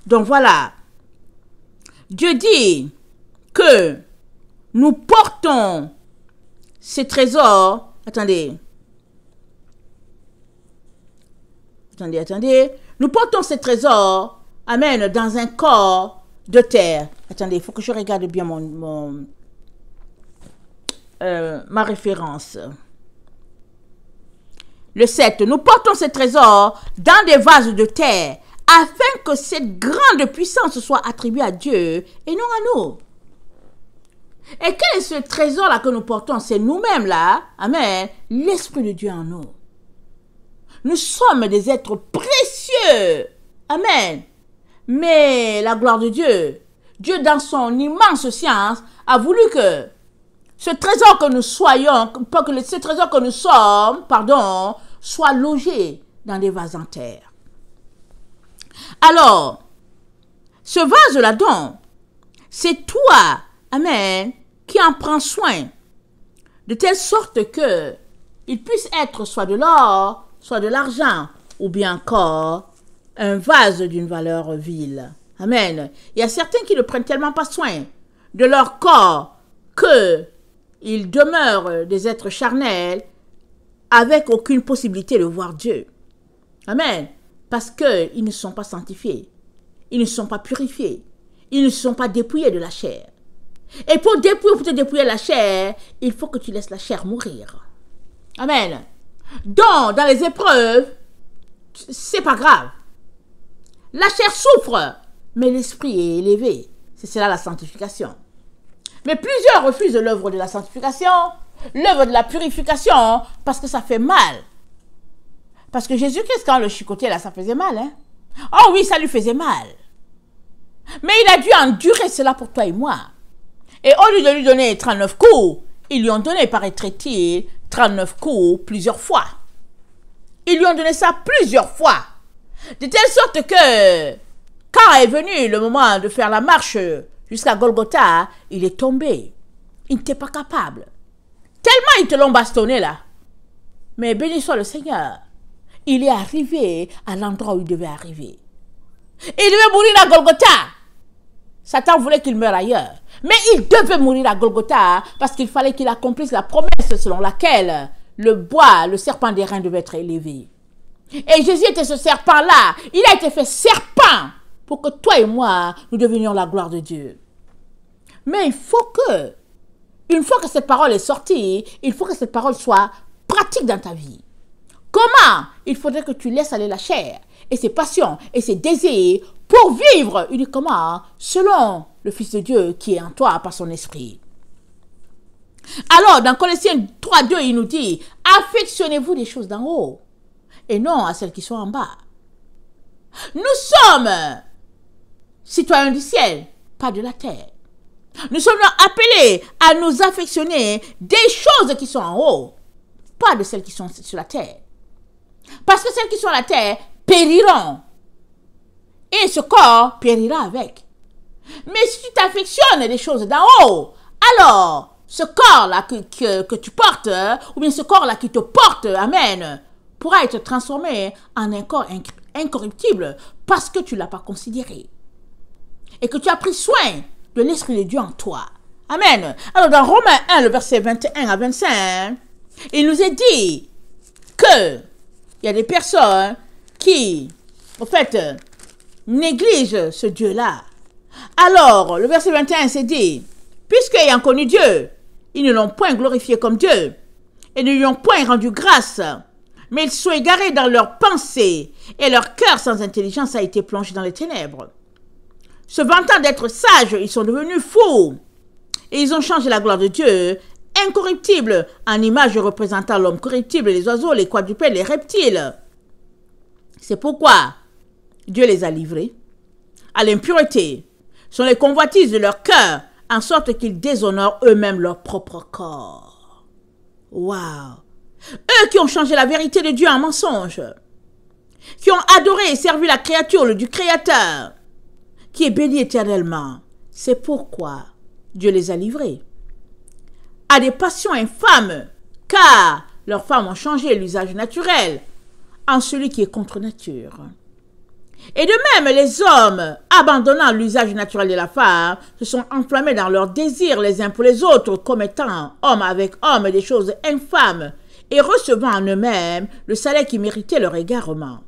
Donc voilà, Dieu dit que nous portons ces trésors. Attendez. Attendez, attendez. Nous portons ces trésors, amen, dans un corps de terre. Attendez, il faut que je regarde bien mon, euh, ma référence. Le 7. Nous portons ce trésor dans des vases de terre afin que cette grande puissance soit attribuée à Dieu et non à nous. Et quel est ce trésor-là que nous portons C'est nous-mêmes, là. Amen. L'Esprit de Dieu en nous. Nous sommes des êtres précieux. Amen. Mais la gloire de Dieu, Dieu dans son immense science a voulu que ce trésor que nous soyons, que ce trésor que nous sommes, pardon, soit logé dans des vases en terre. Alors, ce vase là donc, c'est toi, Amen, qui en prends soin, de telle sorte que il puisse être soit de l'or, soit de l'argent, ou bien encore un vase d'une valeur vile. Amen. Il y a certains qui ne prennent tellement pas soin de leur corps que ils demeurent des êtres charnels avec aucune possibilité de voir Dieu. Amen. Parce qu'ils ne sont pas sanctifiés. Ils ne sont pas purifiés. Ils ne sont pas dépouillés de la chair. Et pour, dépouiller, pour te dépouiller la chair, il faut que tu laisses la chair mourir. Amen. Donc, dans les épreuves, c'est pas grave. La chair souffre, mais l'esprit est élevé. C'est cela la sanctification. Mais plusieurs refusent l'œuvre de la sanctification, l'œuvre de la purification, parce que ça fait mal. Parce que Jésus-Christ, quand le chicotait, là, ça faisait mal. Hein? Oh oui, ça lui faisait mal. Mais il a dû endurer cela pour toi et moi. Et au lieu de lui donner 39 coups, ils lui ont donné, paraîtrait-il, 39 coups plusieurs fois. Ils lui ont donné ça plusieurs fois. De telle sorte que, quand est venu le moment de faire la marche jusqu'à Golgotha, il est tombé. Il n'était pas capable. Tellement ils te l'ont bastonné là. Mais béni soit le Seigneur. Il est arrivé à l'endroit où il devait arriver. Il devait mourir à Golgotha. Satan voulait qu'il meure ailleurs. Mais il devait mourir à Golgotha parce qu'il fallait qu'il accomplisse la promesse selon laquelle le bois, le serpent des reins devait être élevé. Et Jésus était ce serpent-là. Il a été fait serpent pour que toi et moi, nous devenions la gloire de Dieu. Mais il faut que, une fois que cette parole est sortie, il faut que cette parole soit pratique dans ta vie. Comment Il faudrait que tu laisses aller la chair et ses passions et ses désirs pour vivre uniquement selon le Fils de Dieu qui est en toi par son esprit. Alors, dans Colossiens 3, 2, il nous dit, affectionnez-vous des choses d'en haut et non à celles qui sont en bas. Nous sommes citoyens du ciel, pas de la terre. Nous sommes appelés à nous affectionner des choses qui sont en haut, pas de celles qui sont sur la terre. Parce que celles qui sont à la terre périront. Et ce corps périra avec. Mais si tu t'affectionnes des choses d'en haut, alors ce corps-là que, que, tu portes, ou bien ce corps-là qui te porte, Amen, pourra être transformé hein, en un corps incorruptible parce que tu ne l'as pas considéré. Et que tu as pris soin de l'Esprit de Dieu en toi. Amen. Alors dans Romains 1, le verset 21 à 25, il nous est dit que il y a des personnes qui, en fait, négligent ce Dieu-là. Alors, le verset 21, c'est dit, puisqu'ayant connu Dieu, ils ne l'ont point glorifié comme Dieu et ne lui ont point rendu grâce mais ils sont égarés dans leurs pensées, et leur cœur sans intelligence a été plongé dans les ténèbres. Se vantant d'être sages, ils sont devenus fous, et ils ont changé la gloire de Dieu, incorruptible, en image représentant l'homme corruptible, les oiseaux, les quadrupèdes, les reptiles. C'est pourquoi Dieu les a livrés à l'impureté, sont les convoitises de leur cœur, en sorte qu'ils déshonorent eux-mêmes leur propre corps. Waouh eux qui ont changé la vérité de Dieu en mensonge. Qui ont adoré et servi la créature du Créateur. Qui est béni éternellement. C'est pourquoi Dieu les a livrés. À des passions infâmes. Car leurs femmes ont changé l'usage naturel en celui qui est contre nature. Et de même, les hommes, abandonnant l'usage naturel de la femme, se sont enflammés dans leurs désirs les uns pour les autres, commettant homme avec homme des choses infâmes et recevant en eux-mêmes le salaire qui méritait leur égarement.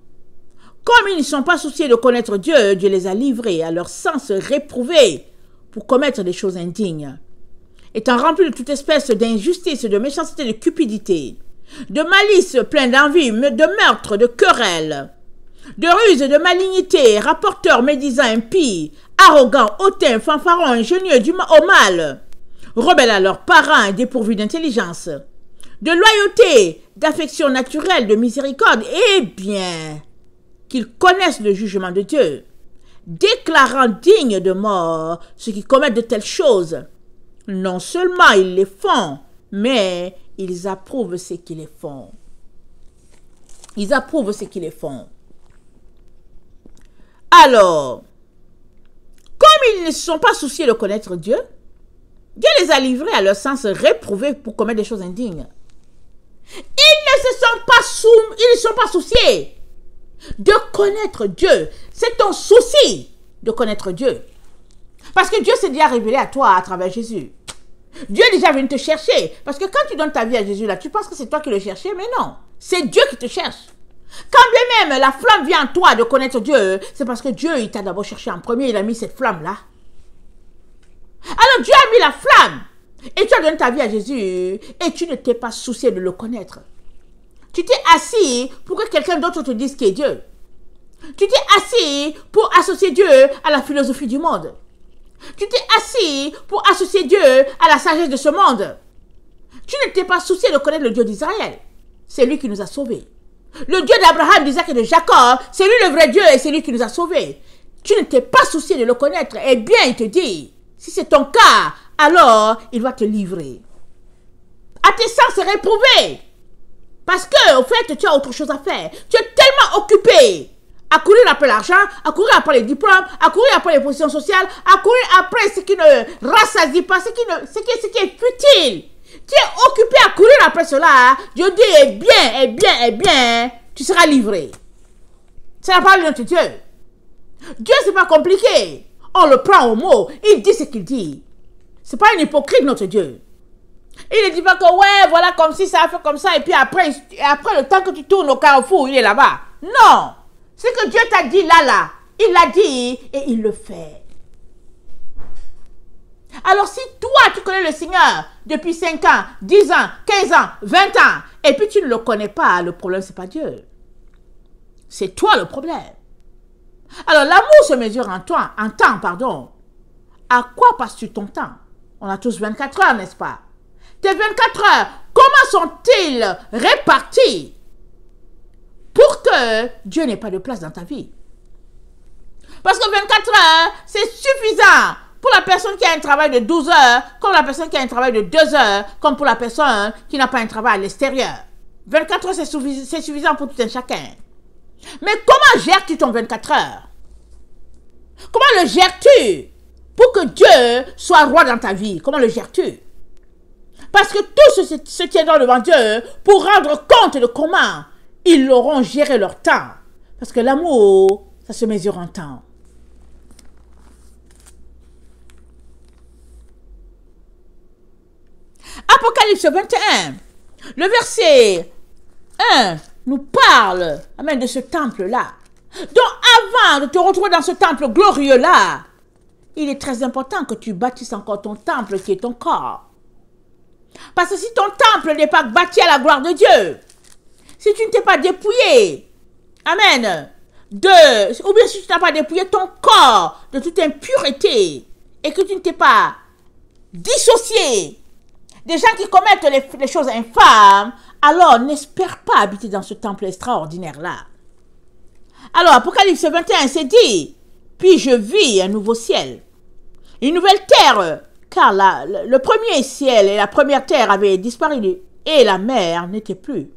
Comme ils ne sont pas souciés de connaître Dieu, Dieu les a livrés à leur sens réprouvé pour commettre des choses indignes. Étant remplis de toute espèce d'injustice, de méchanceté, de cupidité, de malice plein d'envie, de meurtre, de querelle, de ruse, de malignité, rapporteurs médisants, impies, arrogants, hautains, fanfarons, ingénieux, du mal au mal, rebelles à leurs parents et dépourvus d'intelligence de loyauté, d'affection naturelle, de miséricorde, eh bien, qu'ils connaissent le jugement de Dieu, déclarant dignes de mort ceux qui commettent de telles choses. Non seulement ils les font, mais ils approuvent ce qu'ils les font. Ils approuvent ce qu'ils les font. Alors, comme ils ne sont pas souciés de connaître Dieu, Dieu les a livrés à leur sens réprouvé pour commettre des choses indignes. Ils ne sont pas souciés de connaître Dieu. C'est ton souci de connaître Dieu. Parce que Dieu s'est déjà révélé à toi à travers Jésus. Dieu est déjà venu te chercher. Parce que quand tu donnes ta vie à Jésus, là, tu penses que c'est toi qui le cherchais, mais non. C'est Dieu qui te cherche. Quand même la flamme vient en toi de connaître Dieu, c'est parce que Dieu, il t'a d'abord cherché en premier, il a mis cette flamme-là. Alors Dieu a mis la flamme. Et tu as donné ta vie à Jésus et tu ne t'es pas soucié de le connaître. Tu t'es assis pour que quelqu'un d'autre te dise qui est Dieu. Tu t'es assis pour associer Dieu à la philosophie du monde. Tu t'es assis pour associer Dieu à la sagesse de ce monde. Tu ne t'es pas soucié de connaître le Dieu d'Israël. C'est lui qui nous a sauvés. Le Dieu d'Abraham, d'Isaac et de Jacob, c'est lui le vrai Dieu et c'est lui qui nous a sauvés. Tu ne t'es pas soucié de le connaître. Eh bien, il te dit, si c'est ton cas, alors il va te livrer. À tes sens réprouvé parce que, au fait, tu as autre chose à faire. Tu es tellement occupé à courir après l'argent, à courir après les diplômes, à courir après les positions sociales, à courir après ce qui ne rassasie pas, ce qui, est futile. Tu es occupé à courir après cela. Dieu dit, eh bien, eh bien, eh bien, tu seras livré. C'est la parole de notre Dieu. Dieu, c'est pas compliqué. On le prend au mot. Il dit ce qu'il dit. Ce n'est pas une hypocrite, notre Dieu. Il ne dit pas que ouais, voilà comme si ça a fait comme ça, et puis après, après le temps que tu tournes au carrefour, il est là-bas. Non. Ce que Dieu t'a dit là, là, il l'a dit et il le fait. Alors si toi, tu connais le Seigneur depuis 5 ans, 10 ans, 15 ans, 20 ans, et puis tu ne le connais pas, le problème, c'est pas Dieu. C'est toi le problème. Alors l'amour se mesure en toi, en temps, pardon. À quoi passes-tu ton temps On a tous 24 heures, n'est-ce pas tes 24 heures, comment sont-ils répartis pour que Dieu n'ait pas de place dans ta vie Parce que 24 heures, c'est suffisant pour la personne qui a un travail de 12 heures, comme la personne qui a un travail de 2 heures, comme pour la personne qui n'a pas un travail à l'extérieur. 24 heures, c'est suffisant, suffisant pour tout un chacun. Mais comment gères-tu ton 24 heures Comment le gères-tu pour que Dieu soit roi dans ta vie Comment le gères-tu parce que tous se tiendront devant Dieu, euh, pour rendre compte de comment ils auront géré leur temps. Parce que l'amour, ça se mesure en temps. Apocalypse 21, le verset 1 nous parle amen, de ce temple-là. Donc avant de te retrouver dans ce temple glorieux-là, il est très important que tu bâtisses encore ton temple qui est ton corps. Parce que si ton temple n'est pas bâti à la gloire de Dieu, si tu ne t'es pas dépouillé, Amen, ou bien si tu n'as pas dépouillé ton corps de toute impureté, et que tu ne t'es pas dissocié des gens qui commettent les, les choses infâmes, alors n'espère pas habiter dans ce temple extraordinaire-là. Alors, Apocalypse 21, c'est dit, puis je vis un nouveau ciel, une nouvelle terre, car le premier ciel et la première terre avaient disparu, et la mer n'était plus.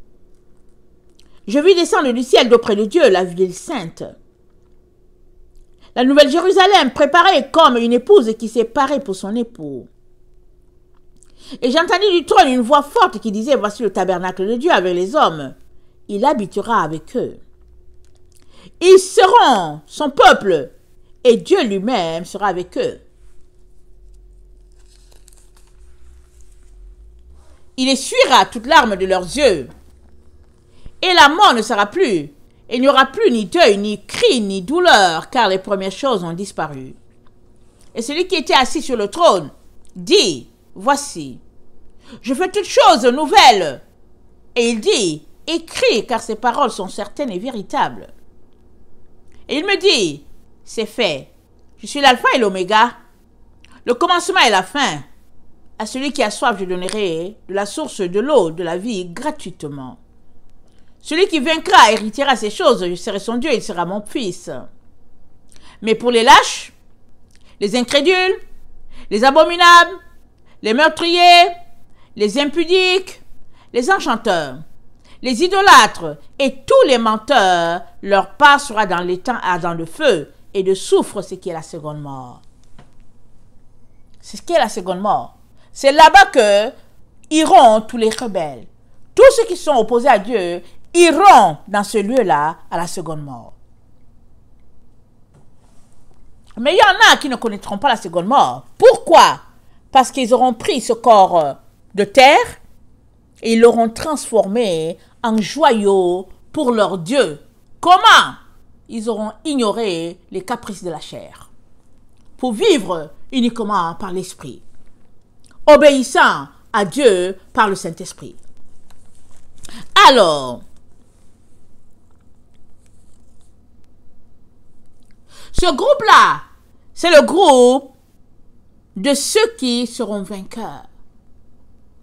Je vis descendre du ciel d'auprès de Dieu la ville sainte. La nouvelle Jérusalem préparée comme une épouse qui s'est parée pour son époux. Et j'entendis du trône une voix forte qui disait, voici le tabernacle de Dieu avec les hommes. Il habitera avec eux. Ils seront son peuple et Dieu lui-même sera avec eux. Il essuiera toute larme de leurs yeux. Et la mort ne sera plus. Il n'y aura plus ni deuil, ni cri, ni douleur, car les premières choses ont disparu. Et celui qui était assis sur le trône dit, Voici, je fais toutes choses nouvelles. Et il dit, Écris, car ces paroles sont certaines et véritables. Et il me dit, C'est fait. Je suis l'alpha et l'oméga, le commencement et la fin, à celui qui a soif, je donnerai de la source de l'eau de la vie gratuitement. Celui qui vaincra héritera ces choses, je serai son Dieu, il sera mon fils. Mais pour les lâches, les incrédules, les abominables, les meurtriers, les impudiques, les enchanteurs, les idolâtres et tous les menteurs, leur part sera dans l'étang ah, dans de feu et de souffre ce qui est la seconde mort. C'est ce qui est la seconde mort. C'est là-bas que iront tous les rebelles. Tous ceux qui sont opposés à Dieu iront dans ce lieu-là à la seconde mort. Mais il y en a qui ne connaîtront pas la seconde mort. Pourquoi Parce qu'ils auront pris ce corps de terre et ils l'auront transformé en joyau pour leur Dieu. Comment Ils auront ignoré les caprices de la chair pour vivre uniquement par l'esprit obéissant à Dieu par le Saint-Esprit. Alors, ce groupe-là, c'est le groupe de ceux qui seront vainqueurs.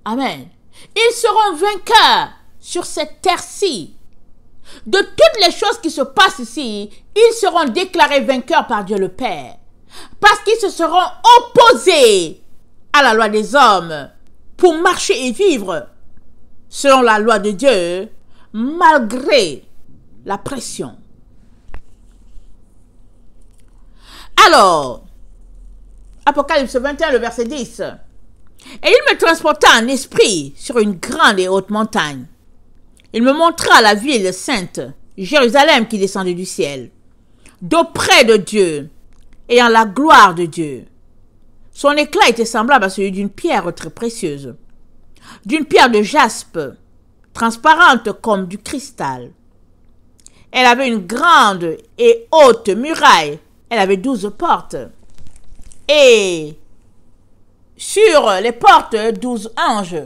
Amen. Ils seront vainqueurs sur cette terre-ci. De toutes les choses qui se passent ici, ils seront déclarés vainqueurs par Dieu le Père. Parce qu'ils se seront opposés à la loi des hommes pour marcher et vivre selon la loi de Dieu malgré la pression. Alors, Apocalypse 21, le verset 10. Et il me transporta en esprit sur une grande et haute montagne. Il me montra la ville sainte, Jérusalem qui descendait du ciel, d'auprès de Dieu, et en la gloire de Dieu. Son éclat était semblable à celui d'une pierre très précieuse, d'une pierre de jaspe, transparente comme du cristal. Elle avait une grande et haute muraille. Elle avait douze portes. Et sur les portes, douze anges.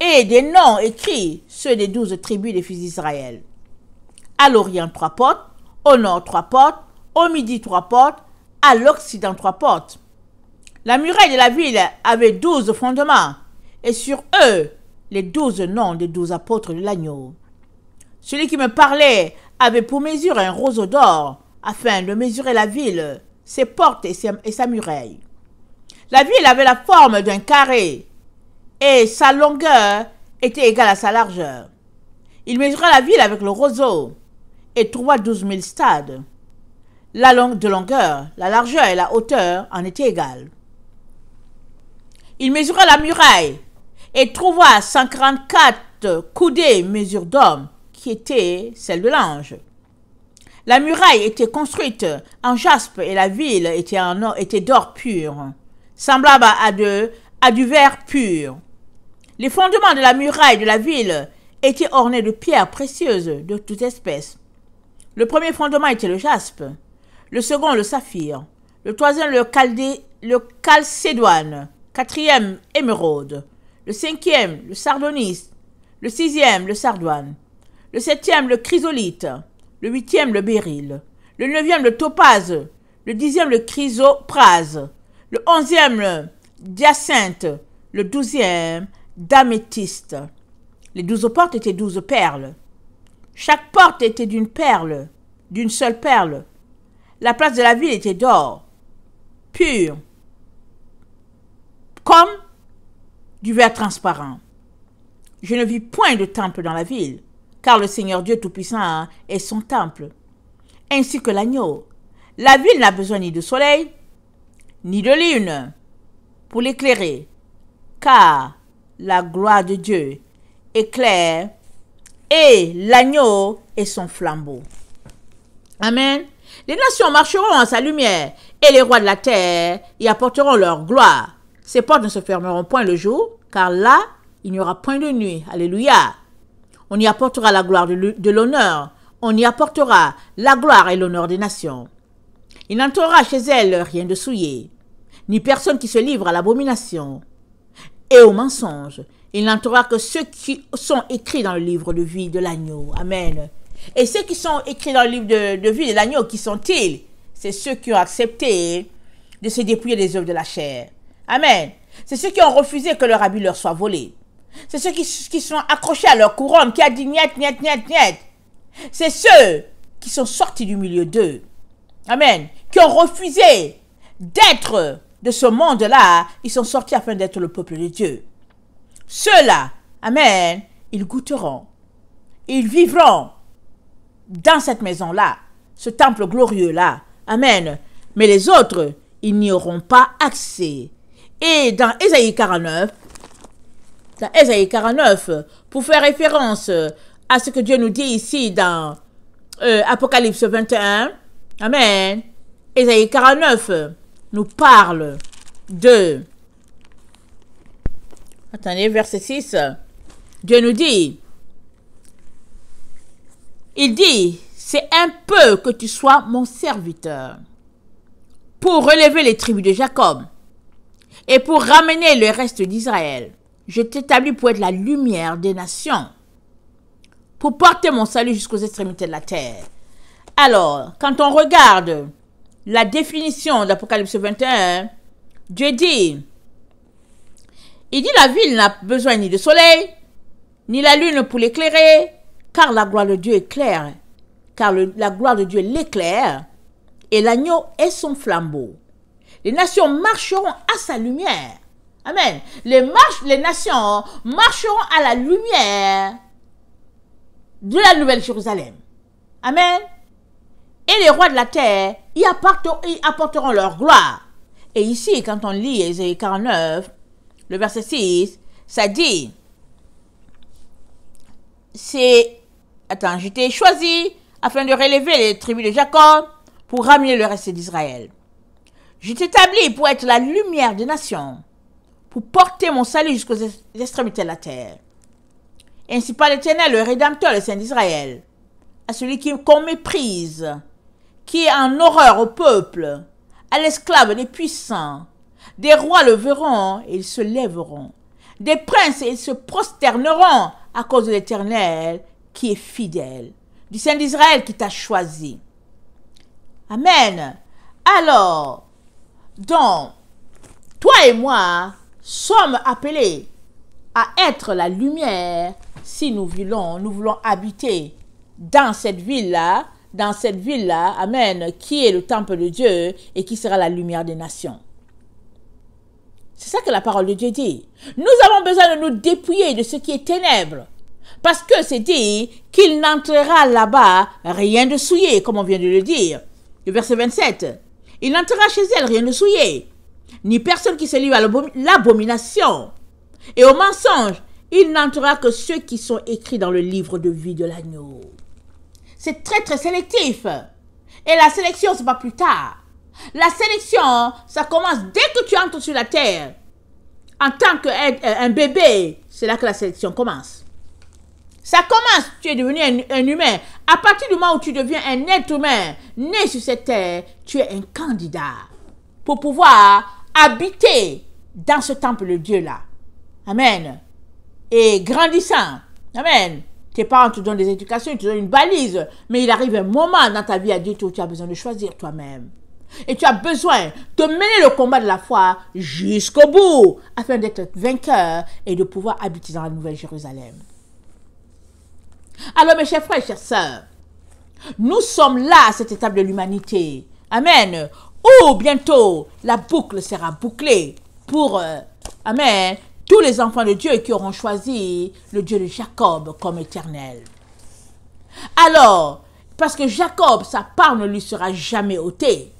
Et des noms écrits, ceux des douze tribus des fils d'Israël. À l'Orient, trois portes. Au Nord, trois portes. Au Midi, trois portes. À l'Occident, trois portes. La muraille de la ville avait douze fondements, et sur eux les douze noms des douze apôtres de l'agneau. Celui qui me parlait avait pour mesure un roseau d'or, afin de mesurer la ville, ses portes et, sa muraille. La ville avait la forme d'un carré, et sa longueur était égale à sa largeur. Il mesura la ville avec le roseau, et trouva douze mille stades. La longue de longueur, la largeur et la hauteur en étaient égales. Il mesura la muraille et trouva 144 coudées mesure d'homme, qui étaient celles de l'ange. La muraille était construite en jaspe et la ville était, en, était d'or pur, semblable à, à du verre pur. Les fondements de la muraille de la ville étaient ornés de pierres précieuses de toutes espèces. Le premier fondement était le jaspe, le second le saphir, le troisième le, chalcédoine. le calcédoine, quatrième, émeraude, le cinquième, le sardoniste, le sixième, le sardoine, le septième, le chrysolite, le huitième, le béryl, le neuvième, le topaze, le dixième, le chrysoprase, le onzième, le diacinthe, le douzième, d'améthyste. Les douze portes étaient douze perles. Chaque porte était d'une perle, d'une seule perle. La place de la ville était d'or, pure, comme du verre transparent. Je ne vis point de temple dans la ville, car le Seigneur Dieu Tout-Puissant est son temple, ainsi que l'agneau. La ville n'a besoin ni de soleil, ni de lune pour l'éclairer, car la gloire de Dieu éclaire et l'agneau est son flambeau. Amen. Les nations marcheront en sa lumière et les rois de la terre y apporteront leur gloire. Ces portes ne se fermeront point le jour, car là, il n'y aura point de nuit. Alléluia. On y apportera la gloire de l'honneur. On y apportera la gloire et l'honneur des nations. Il n'entrera chez elles rien de souillé, ni personne qui se livre à l'abomination et au mensonge. Il n'entrera que ceux qui sont écrits dans le livre de vie de l'agneau. Amen. Et ceux qui sont écrits dans le livre de, de vie de l'agneau, qui sont-ils C'est ceux qui ont accepté de se dépouiller des œuvres de la chair Amen. C'est ceux qui ont refusé que leur habit leur soit volé. C'est ceux qui, sont accrochés à leur couronne, qui a dit niet, niet, niet, niet. C'est ceux qui sont sortis du milieu d'eux. Amen. Qui ont refusé d'être de ce monde-là. Ils sont sortis afin d'être le peuple de Dieu. Ceux-là, Amen, ils goûteront. Ils vivront dans cette maison-là, ce temple glorieux-là. Amen. Mais les autres, ils n'y auront pas accès et dans isaïe 49, dans 49, pour faire référence à ce que Dieu nous dit ici dans euh, Apocalypse 21, Amen, Esaïe 49 nous parle de... Attendez, verset 6. Dieu nous dit, il dit, c'est un peu que tu sois mon serviteur pour relever les tribus de Jacob et pour ramener le reste d'Israël. Je t'établis pour être la lumière des nations, pour porter mon salut jusqu'aux extrémités de la terre. Alors, quand on regarde la définition d'Apocalypse 21, Dieu dit, il dit la ville n'a besoin ni de soleil, ni la lune pour l'éclairer, car la gloire de Dieu est claire, car la gloire de Dieu l'éclaire, et l'agneau est son flambeau. Les nations marcheront à sa lumière. Amen. Les, nations marcheront à la lumière de la Nouvelle Jérusalem. Amen. Et les rois de la terre y apporteront, leur gloire. Et ici, quand on lit Ésaïe 49, le verset 6, ça dit, c'est, attends, j'étais choisi afin de relever les tribus de Jacob pour ramener le reste d'Israël. Je t'établis pour être la lumière des nations, pour porter mon salut jusqu'aux extrémités de la terre. Ainsi par l'Éternel, le Rédempteur, le Saint d'Israël, à celui qui qu'on méprise, qui est en horreur au peuple, à l'esclave des puissants. Des rois le verront et ils se lèveront. Des princes et ils se prosterneront à cause de l'Éternel qui est fidèle, du Saint d'Israël qui t'a choisi. Amen. Alors, donc, toi et moi sommes appelés à être la lumière si nous voulons, nous voulons habiter dans cette ville-là, dans cette ville-là, Amen, qui est le temple de Dieu et qui sera la lumière des nations. C'est ça que la parole de Dieu dit. Nous avons besoin de nous dépouiller de ce qui est ténèbre, Parce que c'est dit qu'il n'entrera là-bas rien de souillé, comme on vient de le dire. Le verset 27. Il n'entrera chez elle rien de souillé, ni personne qui se livre à l'abomination. Et au mensonge, il n'entrera que ceux qui sont écrits dans le livre de vie de l'agneau. C'est très très sélectif. Et la sélection, c'est pas plus tard. La sélection, ça commence dès que tu entres sur la terre. En tant qu'un euh, bébé, c'est là que la sélection commence. Ça commence, tu es devenu un, humain. À partir du moment où tu deviens un être humain, né sur cette terre, tu es un candidat pour pouvoir habiter dans ce temple de Dieu-là. Amen. Et grandissant. Amen. Tes parents te donnent des éducations, ils te donnent une balise. Mais il arrive un moment dans ta vie à Dieu où tu as besoin de choisir toi-même. Et tu as besoin de mener le combat de la foi jusqu'au bout afin d'être vainqueur et de pouvoir habiter dans la Nouvelle Jérusalem. Alors mes chers frères et chers sœurs, nous sommes là à cette étape de l'humanité. Amen. Où bientôt la boucle sera bouclée pour, euh, Amen, tous les enfants de Dieu qui auront choisi le Dieu de Jacob comme éternel. Alors, parce que Jacob, sa part ne lui sera jamais ôtée.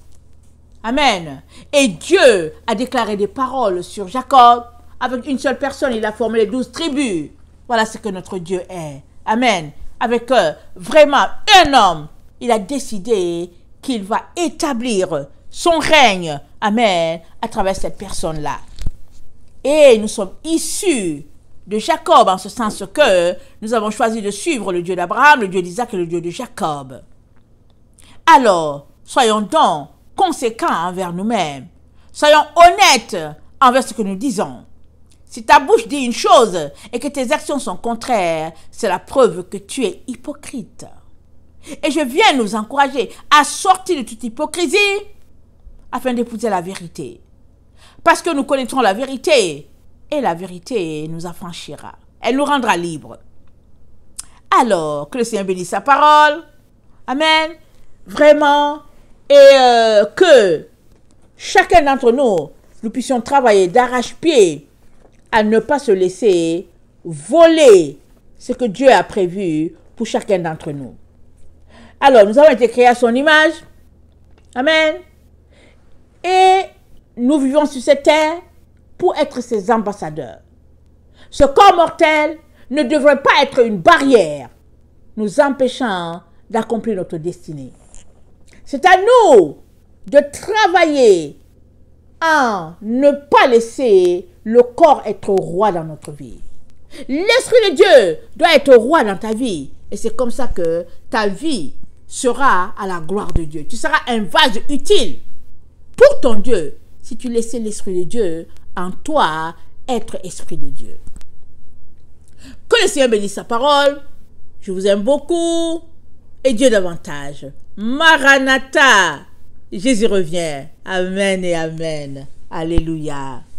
Amen. Et Dieu a déclaré des paroles sur Jacob. Avec une seule personne, il a formé les douze tribus. Voilà ce que notre Dieu est. Amen. Avec euh, vraiment un homme, il a décidé qu'il va établir son règne. Amen. À travers cette personne-là. Et nous sommes issus de Jacob en ce sens que nous avons choisi de suivre le Dieu d'Abraham, le Dieu d'Isaac et le Dieu de Jacob. Alors, soyons donc conséquents envers nous-mêmes. Soyons honnêtes envers ce que nous disons. Si ta bouche dit une chose et que tes actions sont contraires, c'est la preuve que tu es hypocrite. Et je viens nous encourager à sortir de toute hypocrisie afin d'épouser la vérité. Parce que nous connaîtrons la vérité et la vérité nous affranchira. Elle nous rendra libres. Alors, que le Seigneur bénisse sa parole. Amen. Vraiment. Et euh, que chacun d'entre nous, nous puissions travailler d'arrache-pied à ne pas se laisser voler ce que Dieu a prévu pour chacun d'entre nous. Alors, nous avons été créés à son image. Amen. Et nous vivons sur cette terre pour être ses ambassadeurs. Ce corps mortel ne devrait pas être une barrière nous empêchant d'accomplir notre destinée. C'est à nous de travailler ne pas laisser le corps être roi dans notre vie. L'Esprit de Dieu doit être roi dans ta vie. Et c'est comme ça que ta vie sera à la gloire de Dieu. Tu seras un vase utile pour ton Dieu si tu laisses l'Esprit de Dieu en toi être Esprit de Dieu. Que le Seigneur bénisse sa parole. Je vous aime beaucoup et Dieu davantage. Maranatha. Jésus revient. Amen et Amen. Alléluia.